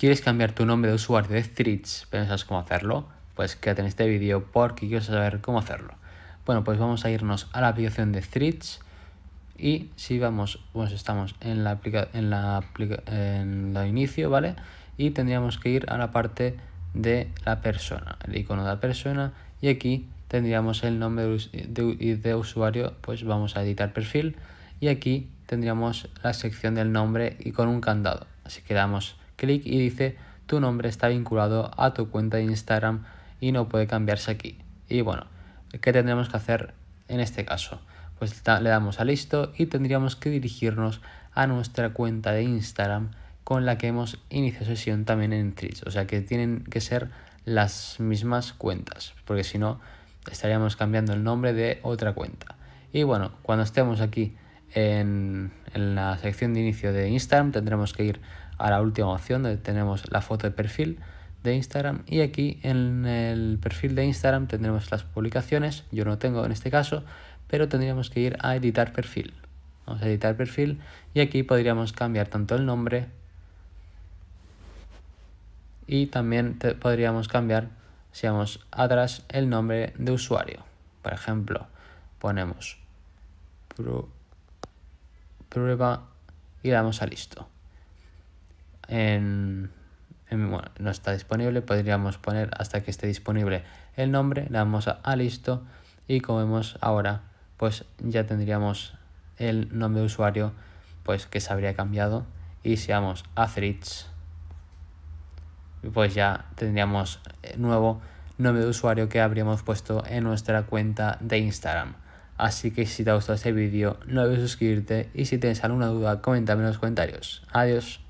¿Quieres cambiar tu nombre de usuario de streets pensas cómo hacerlo? Pues quédate en este vídeo porque quiero saber cómo hacerlo. Bueno, pues vamos a irnos a la aplicación de streets y si vamos, pues estamos en la, aplicación en la, en inicio, ¿vale? Y tendríamos que ir a la parte de la persona, el icono de la persona y aquí tendríamos el nombre de, de usuario, pues vamos a editar perfil y aquí tendríamos la sección del nombre y con un candado. Así que damos clic y dice tu nombre está vinculado a tu cuenta de Instagram y no puede cambiarse aquí. Y bueno, ¿qué tendremos que hacer en este caso? Pues le damos a listo y tendríamos que dirigirnos a nuestra cuenta de Instagram con la que hemos iniciado sesión también en Twitch. O sea que tienen que ser las mismas cuentas, porque si no estaríamos cambiando el nombre de otra cuenta. Y bueno, cuando estemos aquí en, en la sección de inicio de Instagram tendremos que ir a la última opción donde tenemos la foto de perfil de Instagram y aquí en el perfil de Instagram tendremos las publicaciones, yo no tengo en este caso, pero tendríamos que ir a editar perfil. Vamos a editar perfil y aquí podríamos cambiar tanto el nombre y también podríamos cambiar, si vamos atrás, el nombre de usuario. Por ejemplo, ponemos prueba y damos a listo en, no está disponible, podríamos poner hasta que esté disponible el nombre, le damos a, ah, listo y como vemos ahora pues ya tendríamos el nombre de usuario pues que se habría cambiado y si a Threats, pues ya tendríamos eh, nuevo nombre de usuario que habríamos puesto en nuestra cuenta de Instagram. Así que si te ha gustado este vídeo, no olvides suscribirte y si tienes alguna duda, coméntame en los comentarios. Adiós.